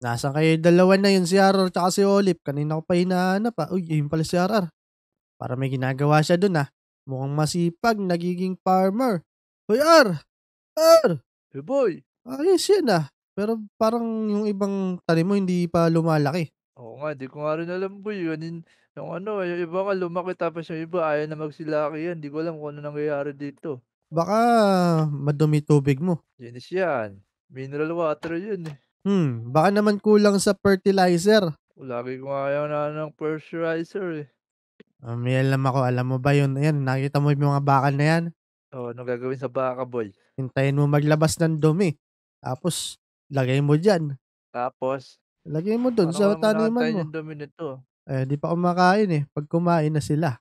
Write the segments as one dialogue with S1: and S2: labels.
S1: Nasaan kayo dalawa na yun si RR tsaka si Olip? Kanina ko pa hinahanap pa. Ah. Uy, yun pala si RR. Para may ginagawa siya dun ah. Mukhang masipag, nagiging farmer. Uy, R! R! Hey boy! Ayos yan ah. Pero parang yung ibang tanim mo hindi pa lumalaki. Oo nga, di ko nga rin alam boy. Yung, yung ano, eh, yung iba nga lumaki tapos yung iba ayaw na magsilaki yan. Di ko alam kung ano nangyayari dito. Baka madumi tubig mo. Yun is yan. Mineral water yun eh. Hmm, baka naman kulang sa fertilizer. Oh, lagi ko nga ayaw na ng fertilizer eh. Um, ah, may alam ako, alam mo ba yun? Ayan, nakita mo yung mga bakal na yan? Oo, oh, ano gagawin sa baka, boy? Hintayin mo maglabas ng dumi. Tapos, lagay mo dyan. Tapos? Lagay mo dun ano sa taniman mo. Ano dumi nito? Eh, di pa kumakain eh. Pag kumain na sila.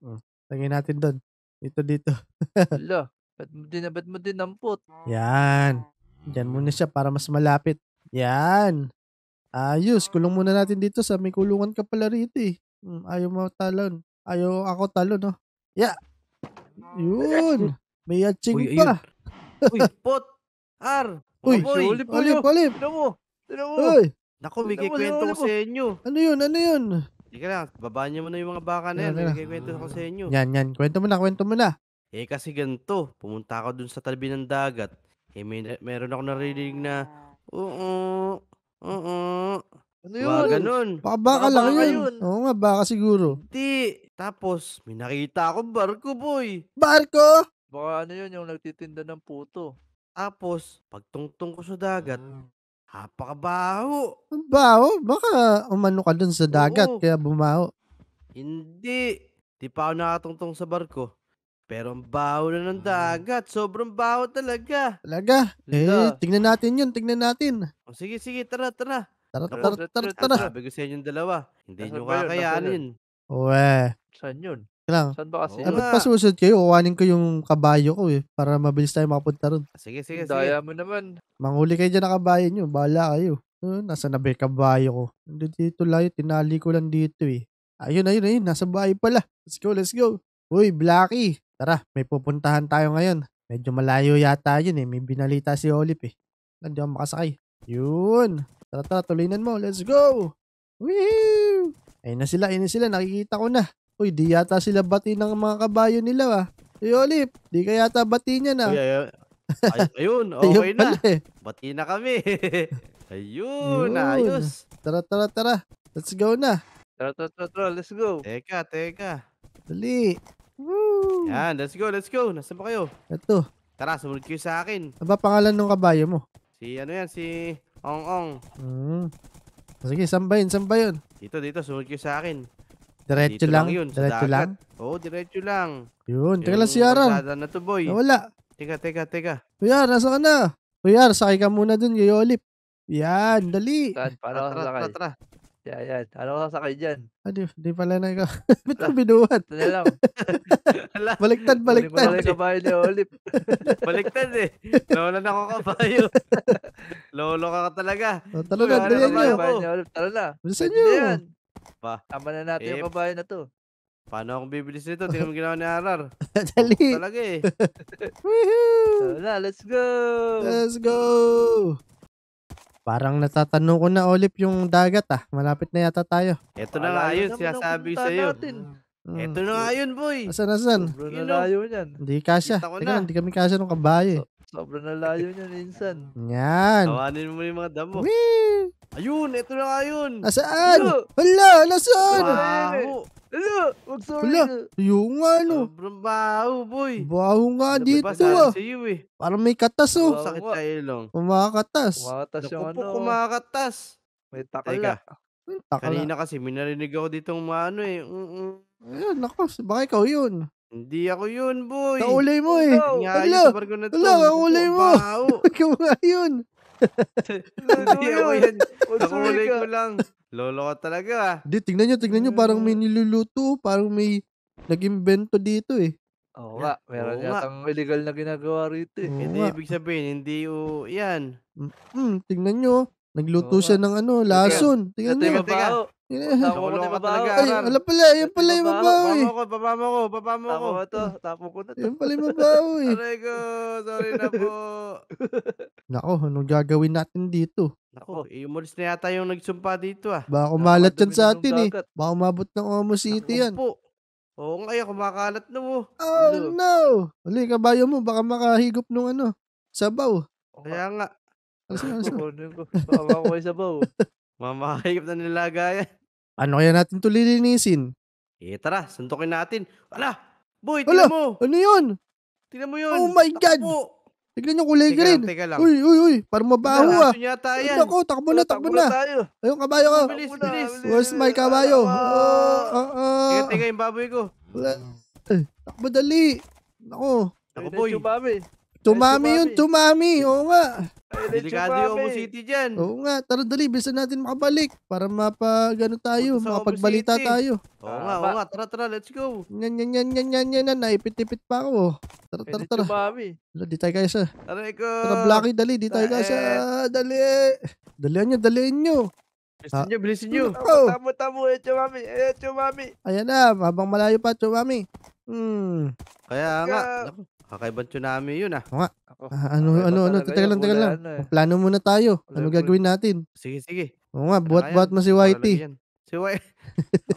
S1: Hmm. Lagay natin dun. Dito, dito. Hala, ba't mo din, ba't mo din nampot? Yan. Diyan muna siya para mas malapit. Yan. Ayos. Kulong muna natin dito sa may kulungan ka pala rito eh. Hmm, ayaw mo talon. Ayaw ako talon, no? Oh. Yeah. Yun. May yatching pa. Uy, pot. Ar. Uy, boy. Olip, olip, olip. Tinan mo. Tinan mo. Uy. Naku, may kikwento ko sa inyo. Ano yun? Ano yun? Sige lang, babaan niyo muna yung mga baka na yan. yan. kikwento ko sa inyo. Yan, yan. Kwento mo na, kwento mo na. Eh kasi ganito, pumunta ako dun sa tabi ng dagat. Eh may, meron ako narinig na Oo. Mm, Oo. Mm. Ano yun? Mga ganun. Baka baka lang baka yun. yun. Oo nga, baka siguro. Hindi. Tapos, may nakita akong barko, boy. Barko! Baka ano yun, yung nagtitinda ng puto. Tapos, pagtungtong ko sa dagat, hapakabaho. Mm. Ang Baho? Baka umano ka dun sa dagat, Oo. kaya bumaho. Hindi. Di pa ako nakatungtong sa barko. Pero ang baho na ng ah. dagat. Sobrang baho talaga. Talaga? Eh, tingnan natin yun. Tingnan natin. O sige, sige. Tara, tara. Tara, tara, tara, tara. Sabi ko sa inyong dalawa. Hindi Nasaan nyo ba yun? kakayaan yun. Uwe. Saan yun? Saan ba kasi? Oo. Dapat ano nga. kayo. Uwanin ko yung kabayo ko eh. Para mabilis tayo makapunta ron. Ah, sige, sige, sige. Daya mo naman. Manguli kayo dyan na kabayo nyo. Bahala kayo. Uh, nasa na ba kabayo ko? Hindi dito layo. Tinali ko lang dito eh. Ayun, ayun, ayun. Nasa bahay pala. Let's go, let's go. Uy, Blackie. Tara, may pupuntahan tayo ngayon. Medyo malayo yata yun eh. May binalita si Olip eh. Hindi ako makasakay. Yun. Tara, tara, tulinan mo. Let's go. Woohoo! Ayun na sila, ayun na sila. Nakikita ko na. Uy, di yata sila bati ng mga kabayo nila ah. Uy, Olip, di ka yata bati niya na. Ah. Uy, ayun. ayun, okay na. Eh. Bati na kami. ayun, ayos. Tara, tara, tara. Let's go na. Tara, tara, tara, tara. Let's go. Teka, teka. Dali. Woo! Yan, let's go, let's go. Nasaan ba kayo? Ito. Tara, sumunod kayo sa akin. Ano ba pangalan ng kabayo mo? Si ano yan, si Ong Ong. Hmm. Sige, sambayin, sambayin. Dito, dito, sumunod kayo sa akin.
S2: Diretso lang, lang yun, diretso lang?
S1: Oo, oh, diretso lang. Yun, teka lang si Aran. Yung na to, boy. Nawala. Teka, teka, teka. Kuyar, nasa ka na? Kuyar, sakay ka muna dun, kay Olip. Yan, dali. Saan? Para tara, tara, tara, tara. Yeah, yan. Ano ka sakay dyan? Ah, di, di pala na ikaw. Ba't ko binuhat? Ito lang. baliktad, baliktad. Balik ka bayo ni Olip. baliktad eh. Lola na ako kabayo. Lolo ka, ka talaga. Oh, talo na, dali nyo. Talo na. Bilisan nyo. Yan. Pa. Tama na natin eh, yung kabayo na to. Paano akong bibilis nito? Tingnan mo ginawa ni Arar. Dali. Talaga eh. Woohoo! So na, let's go! Let's go! Parang natatanong ko na, ulit yung dagat ah. Malapit na yata tayo. Ito na nga yun, sinasabi sa iyo. Ito na nga yun, boy. Asan, saan? Sobrang Kilo. nalayo niyan. Hindi kasya. Teka, hindi kami kasya ng kabayo. eh. So, sobrang nalayo niyan, insan. Yan. Tawanin mo yung mga damo. Whee! Ayun, ito na nga yun. Nasaan? Hala, nasaan? Wow. Ala, wag sorry Ala, na. yung nga no. Sobrang baho, boy. Baho nga ano Sabi dito ah. Sa iyo, eh. Parang may katas oh. Sakit sa ilong. Kumakatas. Kumakatas yung ano. kumakatas. May takal Teka. Takala. Kanina kasi may narinig ako dito ng ano eh. Mm-mm. Ayun, nako, baka ikaw yun. Hindi ako yun, boy. Naulay mo eh. Nga, Ala, Ala, naulay mo. Ikaw nga yun. Ano hindi ako yan. Nakulay ko lang. Lolo ka talaga ah. tingnan nyo, tingnan nyo. Parang may hmm. niluluto. Parang may nag-invento dito eh. Oo nga. Meron Oo nga. yatang illegal na ginagawa rito eh. Oo Hindi, nga. ibig sabihin, hindi o, yan. Mm, tingnan nyo. Nagluto Oo. siya ng ano, lason. Tingnan Ito yung mo. mabaho. Yeah. Tapo ko na yung Ay, ala pala, yan pala yung Babaw, mabaho eh. Baba mo ko, baba mo ko, baba mo Tapo ko. ko to. Tapo ko na to. Yan pala yung mabaho eh. Aray ko, sorry na po. Nako, anong gagawin natin dito? Nako, iumulis na yata yung nagsumpa dito ah. Baka kumalat yan sa atin eh. Baka umabot ng Omo City yan. Po. Oo nga, yan, eh, kumakalat na mo. Oh Ano? no! Huli, kabayo mo, baka makahigop nung ano, sabaw. Kaya nga, ano asa? Ano ko. Baka ko sa bow. Mamakayip na nilagayan. Ano kaya natin to lilinisin? Eh, tara, suntukin natin. Ala! Boy, tingnan mo! Ano yun? Tignan mo yun. Oh my takbo. God! Tignan niyo kulay teka green. Lang, teka lang. Uy, uy, uy. Parang mabaho ah. Yata yan. Ay, ako, takbo na, takbo, takbo na. Ayun, kabayo ko. Bilis, bilis. Where's my ah, kabayo? Oh, oh, oh. Teka, yung baboy ko. Wala. takbo dali. Ako. Ako, boy. Tumami yun, tumami. Oo nga. Delikado yung Omo City dyan. Oo nga, tara dali, bilisan natin makabalik para mapa tayo, makapagbalita tayo. Oo nga, ah, oo nga. Tara, tara. Let's go. Yan, yan, yan, yan, yan, yan, yan. Naipit-ipit pa ako. oh. Tara, tara, tara. tumami. Wala, di tayo kaya sa. Tara, ikaw. Tara, Blackie, dali, di tayo kaya sa. Dali. Dalian nyo, dalian nyo. Bilisin nyo, bilisin nyo. Oh. Tamo, tamo. Eh, tumami. Eh, tumami. Ayan na, habang malayo pa, tumami. Hmm. Kaya nga. Naku, Kakaibang tsunami yun ah. Nga. Ah, ano, ano, ano, talaga teka lang, teka lang. ano eh. Plano muna tayo. Ano gagawin natin? Sige, sige. Oo nga, buhat-buhat ano mo si Whitey. Si Whitey.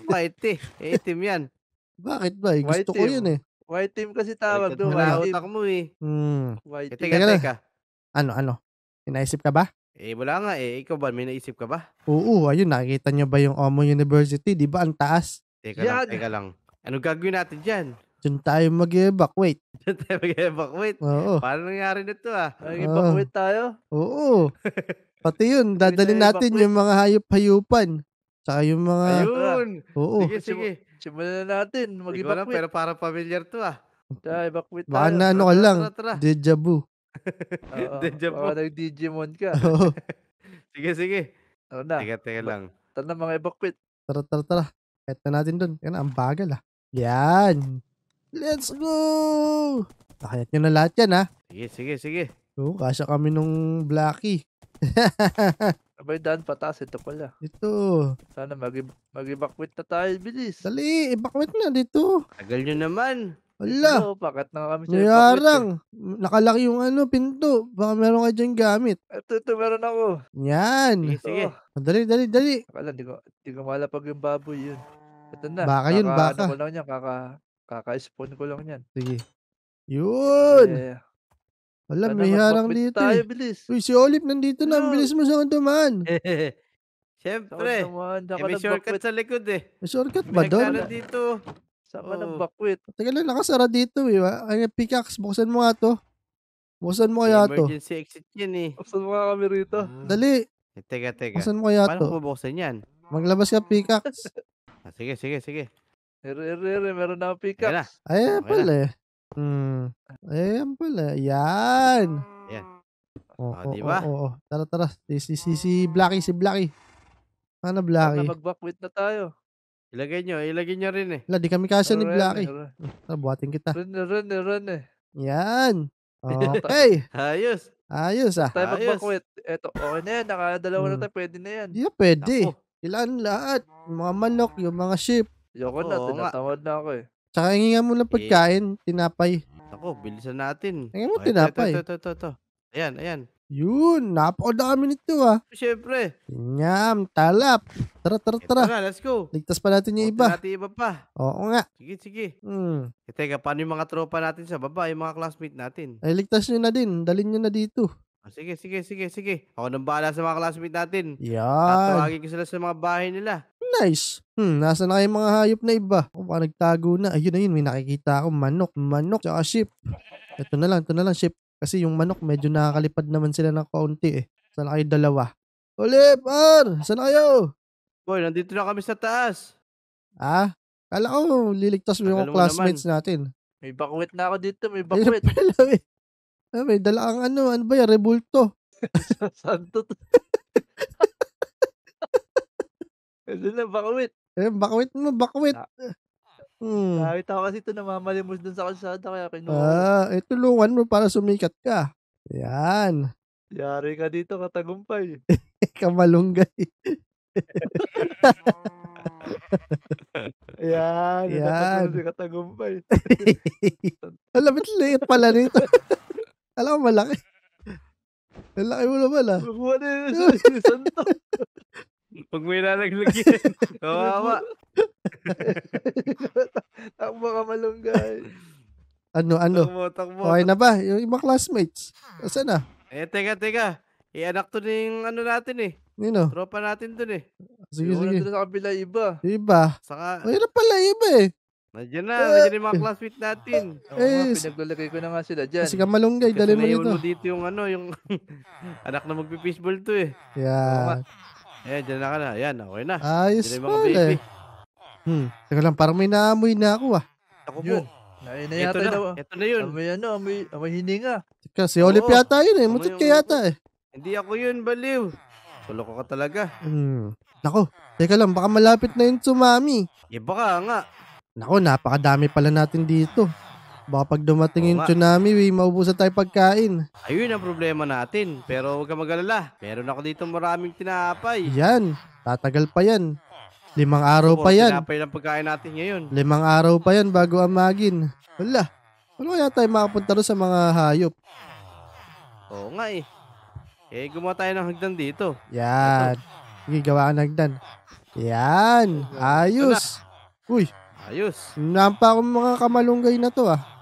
S1: Whitey. Eh, itim yan. Bakit ba? Eh, Gusto ko yun eh. White team kasi tawag doon. Wala team. utak mo eh. Hmm. White eh, team. teka, Teka Ano, ano? Inaisip ka ba? Eh, wala nga eh. Ikaw ba? May naisip ka ba? Oo, ayun, nakikita nyo ba yung Omo University? Di ba ang taas? Teka lang, teka lang. Ano gagawin natin dyan? Diyan tayo mag-evacuate. Diyan tayo mag-evacuate? Oo. Paano nangyari nito ah? Mag-evacuate tayo? Oo. Pati yun, dadalhin natin yung mga hayop-hayupan. Tsaka yung mga... Ayun! Oo. Sige, sige. Simulan na natin. Mag-evacuate. Pero para familiar to ah. Tsaka evacuate tayo. Baka na ano ka lang. Deja vu. Deja vu. Baka nag mon ka. Oo. sige, sige. Ano na? Teka, teka lang. Tara na mga evacuate. Tara, tara, tara. Kahit natin dun. Yan, ang bagal ah. Yan. Let's go! Nakayat nyo na lahat yan, ha? Sige, sige, sige. Oo, kasya kami nung Blackie. Abay, daan patas. Ito pala. Ito. Sana mag- mag-evacuate na tayo. Bilis. Dali, evacuate na dito. Tagal nyo naman. Wala. Ano, pakat na kami sa Yarang. Eh. Nakalaki yung ano, pinto. Baka meron kayo dyan gamit. Ito, ito, meron ako. Yan. Sige, sige. Oh, dali, dali, dali. Akala, di ko, di ko malapag yung baboy yun. Ito na. Baka yun, baka. Ano ko lang yan, kaka, Kaka-spawn ko lang yan. Sige. Yun! Yeah. Wala, may harang dito tayo, eh. bilis. Uy, si Olip nandito na. Ang Bilis mo sa dumaan. Eh, Siyempre. Eh, may shortcut sa likod eh. May shortcut ba doon? May dito. Saan ka oh. nagbakwit? Teka lang, nakasara dito eh. Ay, pickaxe. Buksan mo nga to. Buksan mo kaya to. Emergency exit yan eh. Buksan mo nga kami rito. Hmm. Dali. Eh, teka, teka. Buksan mo kaya to. Paano ko buksan yan? Maglabas ka pickaxe. Ah, sige, sige, sige. Ere, ere, ere, meron na akong pick up. Ayan okay pala eh. Hmm. Ayan pala. Yan. Ayan. Oh, oh, oh, diba? oh, oh, Tara, tara. Si, si, si, si Blackie, si Blacky. Ano Blacky? Na mag-backwit na tayo. Ilagay nyo, ilagay nyo rin eh. Wala, di kami kasya ni Blacky. Tara, buhatin kita. Run, run, run eh. Yan. Okay. Ayos. Ayos ah. Tayo magbakwit. Eto, okay na yan. Nakadalawa hmm. na tayo. Pwede na yan. Yeah, pwede. Ako. Ilan lahat. Yung mga manok, yung mga sheep. Ayoko na, Oo nga. tinatamad na ako eh. Tsaka hingi mo lang Eh. pagkain, tinapay. Ako, bilisan natin. Tingnan mo, tinapay. Ito, ito, ito, ito. Ayan, ayan. Yun, napakod na nito ah. Siyempre. Nyam, talap. Tara, tara, Ito tara. na, let's go. Ligtas pa natin yung Kunti iba. natin iba pa. Oo nga. Sige, sige. Hmm. Eh, teka, paano yung mga tropa natin sa baba? Yung mga classmate natin? Ay, ligtas nyo na din. Dalin nyo na dito. Ah, sige, sige, sige, sige. Ako nang bahala sa mga classmate natin. Yan. Tatawagin ko sila sa mga bahay nila nice. Hmm, nasa na kayong mga hayop na iba? O, baka nagtago na. Ayun na yun, may nakikita ako. Manok, manok, tsaka sheep. Ito na lang, ito na lang, ship. Kasi yung manok, medyo nakakalipad naman sila ng kaunti eh. Sana kayo dalawa. Olip, Ar! Sana kayo? Boy, nandito na kami sa taas. Ah? Kala ko, liligtas mo yung mo classmates naman. natin. May bakwit na ako dito, may bakwit. Ay, eh. ah, may dala ang ano, ano ba yan, rebulto. Santo to. Ano na, bakwit. Eh, bakwit mo, bakwit. Eh. Hmm. Nakawit ako kasi ito namamalimos dun
S2: sa kalsada kaya kinuha. Ah,
S1: eh, tulungan mo para sumikat ka. Yan. Yari ka dito, katagumpay. Kamalunggay. Yan. Yan. Si katagumpay. Alamit liit pala nito. Alam malaki. Ang laki mo naman ah. Kukuha na yun sa santo. Pag may nalaglag yan, kawawa. takbo ka malunggay. Ano, ano? Takbo, takbo. Okay na ba? Yung ibang classmates. Asa na? Eh, teka, teka. I-anak to ng ano natin eh. Nino? Tropa natin dun eh. Sige, Yung sige. Yung sa kabila iba. Iba? Saka... Mahirap pala iba eh. Nandiyan na, uh, nandiyan yung mga classmate natin. eh, nga, pinaglalagay ko na nga sila dyan. Sige malunggay, dali mo dito. Kasi dito yung ano, yung anak na magpipishball to eh. Yeah. Tama. Eh, dyan na ka na. Ayan, okay na. Ayos Dyan na yung mga baby. eh. Hmm. Teka lang, parang may naamoy na ako ah. Ako po. Yun. Ay, na Ito na. daw. Ah. Ito na yun. Amoy ano, amoy, amoy hininga.
S2: Teka, si Olip Oo. yata yun eh. Amoy ka yata
S1: eh. Hindi ako yun, baliw. Tuloko ka talaga. Hmm. Nako, teka lang, baka malapit na yung tsunami. Eh, baka nga. Nako, napakadami pala natin dito. Baka pag dumating yung tsunami, we, maubusan tayo pagkain. Ayun ang problema natin. Pero huwag ka mag-alala. Meron ako dito maraming tinapay. Yan, tatagal pa yan. Limang araw Oo, pa yan. Tinapay lang pagkain natin ngayon. Limang araw pa yan bago amagin. Wala. Ano kaya tayo makapunta doon sa mga hayop? Oo nga eh. Eh, gumawa tayo ng hagdan dito. Yan. Sige, gawa ka ng hagdan. Yan. Ayos. Uy, Ayos. nampa mga kamalunggay na to ah.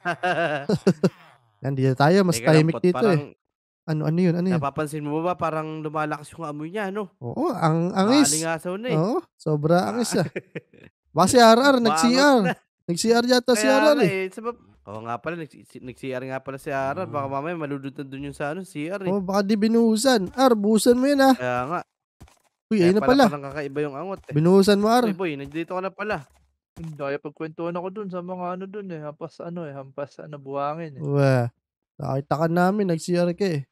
S1: Nandito tayo, mas Teka tahimik dito eh. parang, eh. Ano, ano yun? Ano yun? Napapansin mo ba parang lumalakas yung amoy niya, ano? Oo, ang angis. Maalingasaw na eh. Oo, sobra angis ah. Baka si RR, ano nag-CR. Nag-CR yata si RR eh. eh sabab, Oo nga pala, nag-CR nga pala si RR. Baka ah. mamaya maludod na dun yung sa ano, CR eh. Oo, baka di binuhusan. R, buhusan mo yun ah. Kaya nga. Uy, ayun na pala. Parang kakaiba yung angot eh. Binuhusan mo, R. Uy, boy, nandito ka na pala. Nakipagkwentuhan ako dun sa mga ano dun eh, hampas ano eh, hampas ano buhangin eh. Weh, nakita ka namin, nag-CR ka eh.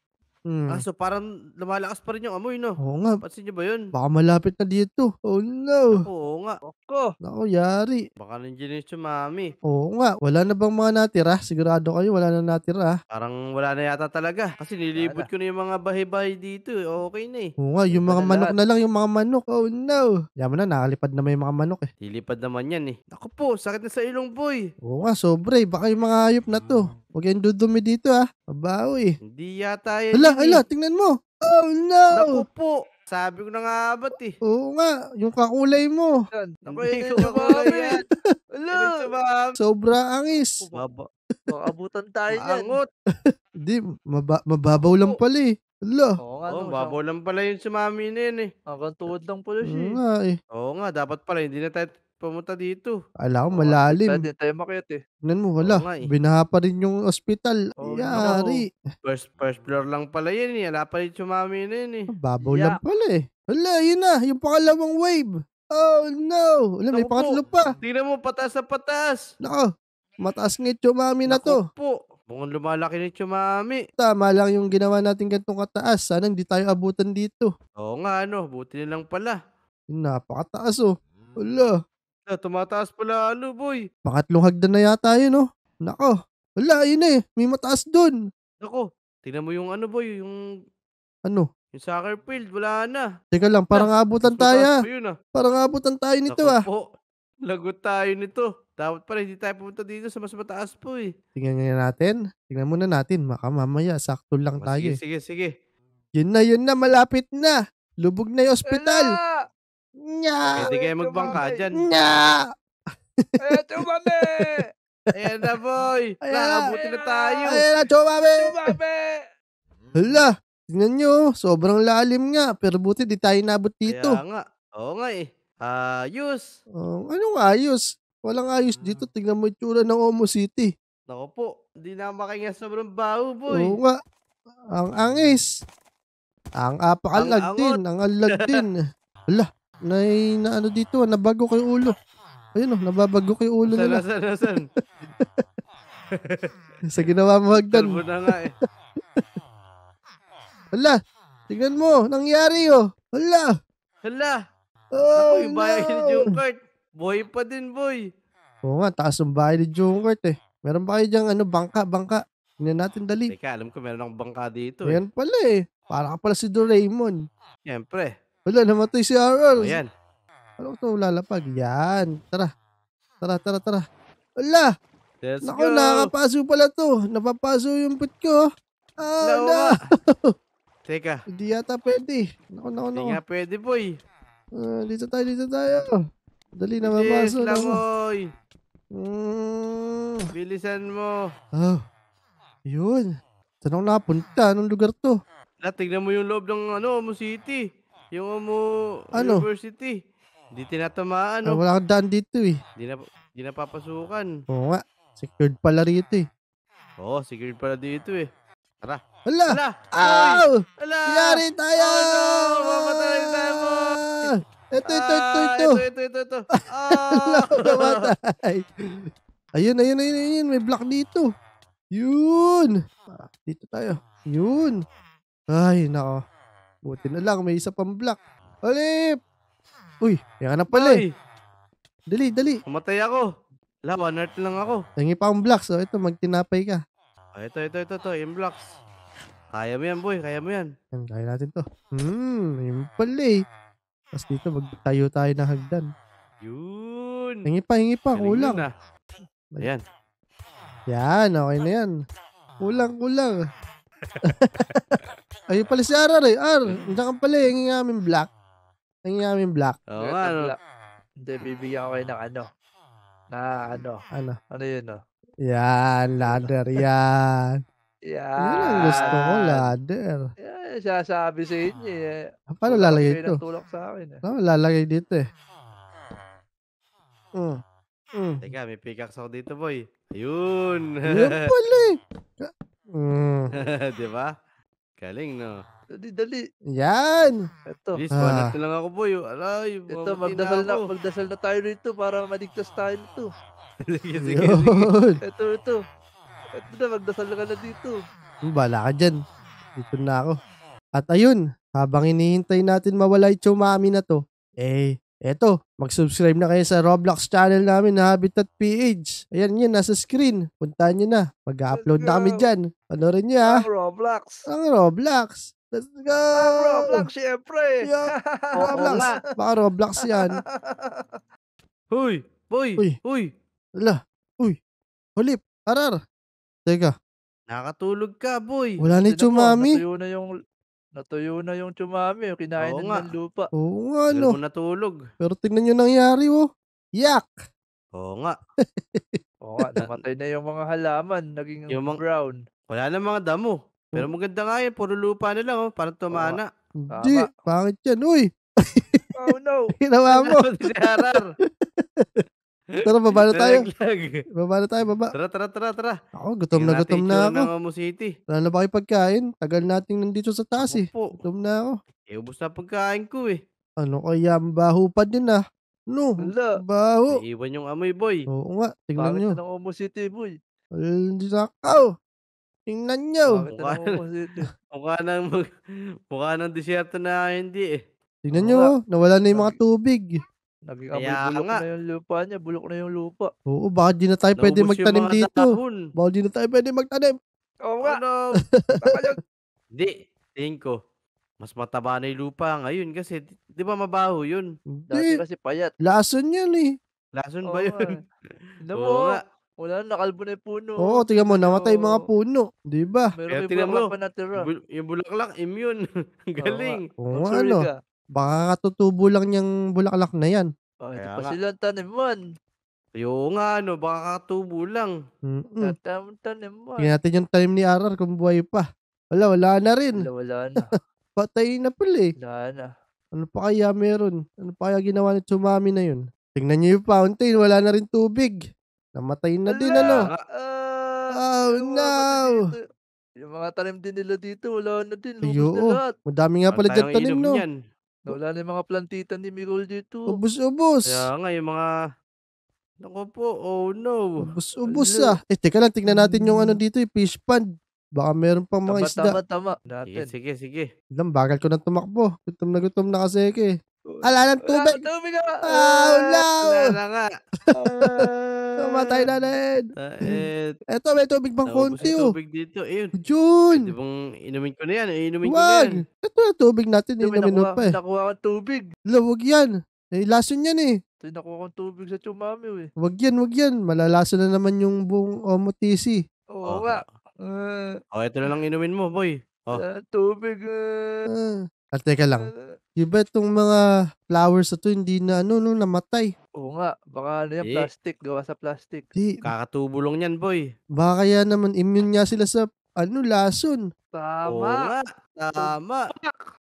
S1: Mm. Ah, so parang lumalakas pa rin yung amoy, no? Oo nga. Pansin nyo ba yun? Baka malapit na dito. Oh no. Naku, oo nga. Ako. Naku, yari. Baka nandiyan yung sumami. Oo nga. Wala na bang mga natira? Sigurado kayo wala na natira. Ah. Parang wala na yata talaga. Kasi nilibot ko na yung mga bahay-bahay dito. eh. Okay na eh. Oo nga, yung mga manok na lang, yung mga manok. Oh no. Yaman na, nakalipad na may mga manok eh. Lilipad naman yan eh. Ako po, sakit na sa ilong boy. Oo nga, sobre. Baka yung mga hayop na to. Hmm. Huwag kayong dudumi dito ah. Mabaho eh. Hindi yata yan. Ala, eh. ala, tingnan mo. Oh no! Naku Sabi ko na nga abat eh. Oo nga, yung kakulay mo. Naku, yun yung kakulay yan. Ala! Sobra angis. Baba. Makabutan tayo yan. Angot. Hindi, maba- mababaw lang oh. pala eh. Hello. Oo nga. Oh, no, lang pala yung sumami na yun eh. Hanggang tuwad lang pala siya. Oo eh. nga eh. Oo nga, dapat pala hindi na tayo pumunta dito. Ala ko, malalim. Hindi tayo makiat eh. Nan mo, wala. Oo eh. Binaha pa rin yung ospital. Oo, Yari. First, first floor lang pala yun eh. Wala pa rin sumami na yun eh. Ah, babaw Yeah. lang pala eh. Wala, yun na. Yung pangalawang wave. Oh no. Wala, may Naku pangatlo pa. Tingnan mo, pataas sa pataas. Nako, mataas ng mami na to. Naku po. Mukhang lumalaki ni mami. Tama lang yung ginawa natin ganitong kataas. Sana hindi tayo abutan dito. Oo nga ano, buti na lang pala. Yun, Napakataas oh. Wala. Na, tumataas pala ano, boy. Pangatlong hagdan na yata yun, no? Oh. Nako. Wala, yun eh. May mataas dun. Nako. Tingnan mo yung ano, boy. Yung... Ano? Yung soccer field, wala na. Teka lang, parang na, abutan tayo. Ah. Yun, ah. Parang abutan tayo nito, Nako, ah. Po. Lagot tayo nito. Dapat pala hindi tayo pumunta dito sa mas mataas po eh. Tingnan nga natin. Tingnan muna natin. Maka mamaya, sakto lang Mas, tayo. Sige, eh. sige, sige. Yun na, yun na. Malapit na. Lubog na yung ospital. Ala! Nya! Pwede kayo magbangka dyan. Nya! Ayan, eh, tumame! Ayan na, boy! Nakabuti na tayo! Ayan na, tumame! Tumame! Hala! Tingnan nyo, oh. sobrang lalim nga. Pero buti di tayo nabot dito. Kaya nga. Oo nga eh. Ayos! Uh, anong ayos? Walang ayos dito. Mm. Tingnan mo itsura ng Omo City. Nako po, Hindi na makahinga sobrang bau, boy. Oo nga. Ang angis. Ang apakalag ang din. Ang alag din. Hala, na, na ano dito, nabago kay ulo. Ayun oh, nababago kay ulo saan, nila. Saan, saan, Sa ginawa mo, Hagdan. Mo na nga eh. Hala, tignan mo, nangyari oh. Hala. Hala. Oh, Ako, yung no. ni Junkert. Boy pa din, boy. Oo nga, taas ng bahay ni Junkert eh. Meron pa kayo dyan, ano, bangka, bangka? Tingnan natin dali. Teka, alam ko meron akong bangka dito. Eh. Ayan eh. pala eh. Para ka pala si Doraemon. Siyempre. Wala, namatay si Harold. Ayan. Ano to? Lalapag. Yan. Tara. Tara, tara, tara. Wala.
S2: Let's Naku, go. nakapaso
S1: pala to. Napapaso yung put ko. Ah, no. no. Teka. Hindi yata pwede. Naku, naku, naku. Hindi nga pwede, boy. Uh, dito tayo, dito tayo. Dali na mapaso. Bilis lang, boy. Mm. Bilisan mo. Oh. Yun. Saan ako napunta? Anong lugar to? Na, tignan mo yung loob ng ano, mo city. Yung umu ano? university. Hindi tinatamaan. Ah, oh. wala akong daan dito eh. Hindi na, di na papasukan. Oo nga. Secured pala rito eh. Oo, oh, secured pala dito eh. Tara. Hala! Ala! Ow! Oh! Ala! tayo! Oh no! Mamatay tayo mo! Ito, ito, ito, ito! Ah, ito, ito, ito, ito! Ah! Ayun, ayun, ayun, ayun! May block dito! Yun! Ah, dito tayo. Yun! Ay, nako. Buti na lang, may isa pang black. Alip! Uy, yan na pala eh. Dali, dali. Mamatay ako. La, one heart lang ako. Nangi pa ang black. So, oh, ito, magtinapay ka. Oh, ito, ito, ito, ito, yung blocks. Kaya mo yan, boy. Kaya mo yan. Yan, kaya natin to. Hmm, yun pala eh. Tapos dito, magtayo tayo ng hagdan. Yun. Hingi pa, hingi pa. Kulang. Ah. Ayan. Yan, okay na yan. Kulang, kulang. Ayun pala si Arar eh. Ar, nandiyan ka pala eh. Hingi namin black. Hingi namin black. Oo oh, nga. Ano. Hindi, bibigyan ko kayo ng ano. Na ano. Ano? Ano yun no? Yan, ladder. Yan. yan. Yan ang gusto ko, ladder. Yan, sasabi sa inyo eh. Ah, paano lalagay ito? Tulak sa akin eh. No, ah, lalagay dito eh. Mm. Mm. Teka, may pickaxe ako dito, boy. Ayun. Ayun pala eh. Mm. diba? Galing, no? Dali, dali. Yan! Ito. Please, ah. banat lang ako, boy. Alay, Ito, magdasal na, magdasal na tayo rito para maligtas tayo nito. sige, sige, Ito, ito. Ito na, magdasal ka na dito. Hmm, Bala ka dyan. Dito na ako. At ayun, habang hinihintay natin mawala yung tsumami na to, eh, Eto, mag-subscribe na kayo sa Roblox channel namin na Habitat PH. Ayan yun, nasa screen. Puntaan nyo na. Mag-upload na kami dyan. Panorin nyo ha. Ah. Ang Roblox. Ang Roblox. Let's go! Ang Roblox, syempre. Yeah. Roblox. Baka Roblox yan. Huy! Boy! Uy. Huy! Ala! Uy! Hulip! Arar! Teka. Nakatulog ka, boy. Wala ni Tignan mo, Natuyo na yung Natuyo na yung tsumami, oh, kinain na ng lupa. Oo nga, Pero no. mo natulog. Pero tingnan nyo nangyari, oh. Yak! Oo nga. Oo nga, namatay na yung mga halaman, naging Yung mga- brown. Wala na mga damo. Pero oh. maganda nga yun. Puro lupa na lang. Oh. Parang tumana. Hindi. Tama. Pangit yan. Uy, Oh no! ginawa mo. Si Tara, baba na tayo. Baba na tayo, baba. Tara, tara, tara, tara. Ako, gutom Tingnan na gutom na ako. Ng Omo City. Wala na ba kayo pagkain? Tagal nating nandito sa taas eh. Opo. Gutom na ako. Eh, ubos na pagkain ko eh. Ano kaya, baho pa din ah. No, Wala. baho. Iwan yung amoy, boy. Oo nga, tingnan Bakit nyo. Bakit ng Omo City, boy? Ay, hindi sa kao. Tingnan nyo. Mukha ng, mukha ng, mukha ng disyerto na hindi eh. Tingnan nyo, nawala na yung mga tubig. Naging amoy Kaya bulok nga. na yung lupa niya, bulok na yung lupa. Oo, bakit di na tayo Naubos pwede magtanim dito. Natahon. Baka di na tayo pwede magtanim. Oo nga. Ano? Hindi, tingin ko. Mas mataba na yung lupa ngayon kasi di ba mabaho yun? Dati kasi payat. Lason yan eh. Lason ba Oo yun? Eh. Alam mo, nga. wala na nakalbo na yung puno. Oo, tingnan mo, namatay Oo. mga puno. Di ba? Meron Kaya may bulaklak pa natira. Bul- yung bulaklak, immune. Galing. Oo, ano. ka. Baka katutubo lang niyang bulaklak na yan. Oh, ito Kaya pa nga. sila taniman. Yung nga, ano, baka katubo lang. Mm-mm. Tatam taniman. Tingnan natin yung time ni Arar kung buhay pa. Wala, wala na rin. Wala, wala na. Patay na pala eh. Wala na. Ano pa kaya meron? Ano pa kaya ginawa ni Tsumami na yun? Tingnan niyo yung fountain, wala na rin tubig. Namatay na din ano. Ah, Oh, no! Yung mga tanim din nila dito, wala na din. Lumos na Ayo. lahat. Madami nga pala Wala dyan tanim no. niyan. Nawala na yung mga plantita ni Mirol dito. Ubus-ubus. Kaya nga, yung mga... Naku po, oh no. Ubus-ubus ah. Eh, teka lang, tignan natin yung ano hmm. dito, yung fish pond. Baka meron pang mga tama, isda. Tama, tama, Natin. Sige, sige, sige. Alam, bagal ko na tumakbo. Gutom na gutom na kasi eh. Ala, ng tubig! Wala, tubig ah! Oh, wala! Wala na oh. nga. Ah. Mamatay na na yan. Uh, ah, et, eh, Eto, may tubig bang konti. Oh. tubig dito. Ayun. Jun. Pwede bang inumin ko na yan. Inumin Wag. ko na yan. Ito na tubig natin. Ito, inumin mo pa eh. Nakuha ko tubig. Lawag yan. Eh, lason yan eh. Ito, nakuha kong tubig sa tumami, eh. Wag yan, wag yan. Malalaso na naman yung buong omotisi. Oo oh. nga. Uh, oh, ito eh. na lang inumin mo, boy. Oh. Ah, tubig. Uh, uh, at teka lang. Iba ah. itong mga flowers na to, hindi na ano, no, namatay. Oo nga, baka ano yan, Eh. plastic, gawa sa plastic. Di, Kakatubulong yan, boy. baka kaya naman immune nga sila sa ano, lason. Oo Tama. nga. Tama.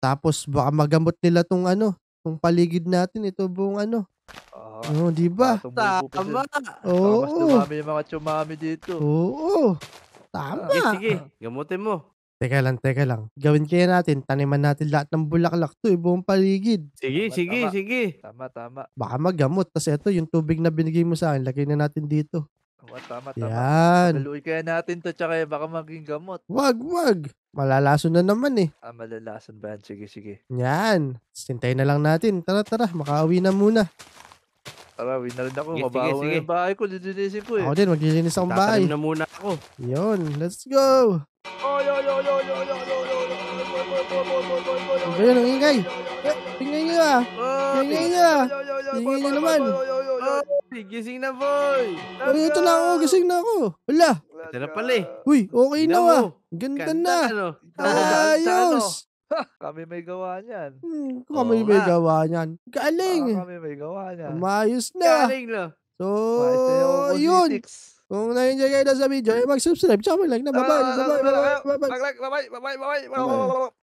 S1: Tapos baka magamot nila tong ano, tong paligid natin, ito buong ano. Ah, Oo. Oh, di ba? Tama. Oo. Mas Oo. dumami yung mga tsumami dito. Oo. Tama. Sige, sige. Gamutin mo. Teka lang, teka lang. Gawin kaya natin, taniman natin lahat ng bulaklak to, eh, buong paligid. Sige, tama, sige, tama. sige. Tama, tama. Baka magamot. Tapos eto, yung tubig na binigay mo sa akin, lagay na natin dito.
S2: Tama, tama, tama. Yan.
S1: Paluin kaya natin to, tsaka eh, baka maging gamot. Wag, wag. Malalason na naman eh. Ah, malalason ba Sige, sige. Yan. Sintayin na lang natin. Tara, tara. Makauwi na muna. Tara, win na rin ako. Mabaho na yung bahay ko. Lilinisin ko eh. Ako din, maglilinis akong bahay. Tatanim na muna ako. Yun, let's go! Oy, oy, oy, oy, oy, oy, oy, oy, Ano ba yun? Ang ingay! Eh, ingay nyo ah! Ang Ingay nyo ah! Ang nyo naman! Boy, gising na boy! Uy, ito na ako! Gising na ako! Wala! Ito na pala eh.
S2: Uy, okay na Tingnan ah! Ganda Ganda na! Ayos!
S1: Ha! Kami may gawa niyan. Hmm, kami Oo may nga. gawa niyan. Galing! Ah, kami may gawa niyan. Maayos na! Galing na. So, yun! Kung na-enjoy kayo na sa video, eh, mag-subscribe. Tsaka mag-like na. Bye-bye! Ah, bye-bye! Bye-bye! Bye-bye! Bye-bye! Bye-bye! Bye-bye!